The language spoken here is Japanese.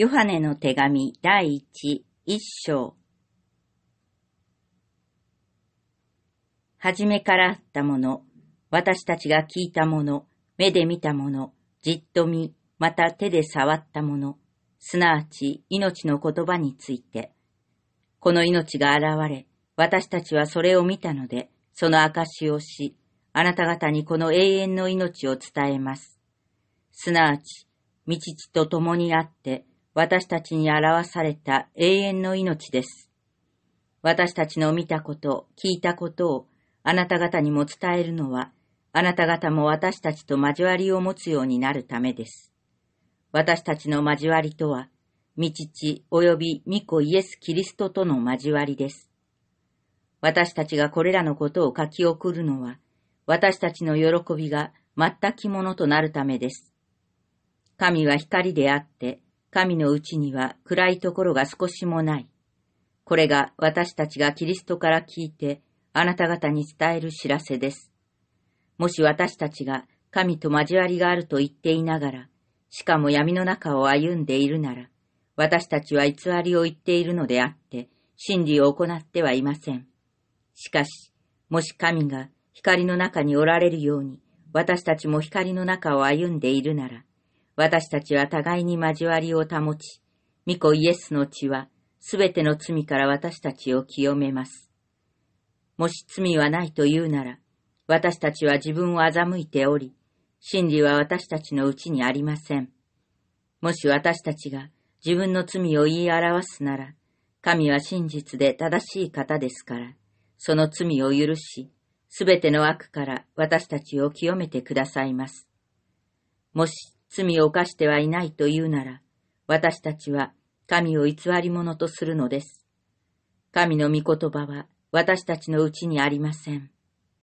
ヨハネの手紙第一、一章。はじめからあったもの、私たちが聞いたもの、目で見たもの、じっと見、また手で触ったもの、すなわち命の言葉について。この命が現れ、私たちはそれを見たので、その証をし、あなた方にこの永遠の命を伝えます。すなわち、道父と共にあって、私たちに表された永遠の命です。私たちの見たこと、聞いたことをあなた方にも伝えるのは、あなた方も私たちと交わりを持つようになるためです。私たちの交わりとは、未父及び御子イエス・キリストとの交わりです。私たちがこれらのことを書き送るのは、私たちの喜びが全くものとなるためです。神は光であって、神のうちには暗いところが少しもない。これが私たちがキリストから聞いて、あなた方に伝える知らせです。もし私たちが神と交わりがあると言っていながら、しかも闇の中を歩んでいるなら、私たちは偽りを言っているのであって、真理を行ってはいません。しかし、もし神が光の中におられるように、私たちも光の中を歩んでいるなら、私たちは互いに交わりを保ち、御子イエスの血は、すべての罪から私たちを清めます。もし罪はないと言うなら、私たちは自分を欺いており、真理は私たちのうちにありません。もし私たちが自分の罪を言い表すなら、神は真実で正しい方ですから、その罪を許し、すべての悪から私たちを清めてくださいます。もし罪を犯してはいないと言うなら、私たちは神を偽り者とするのです。神の御言葉は私たちのうちにありません。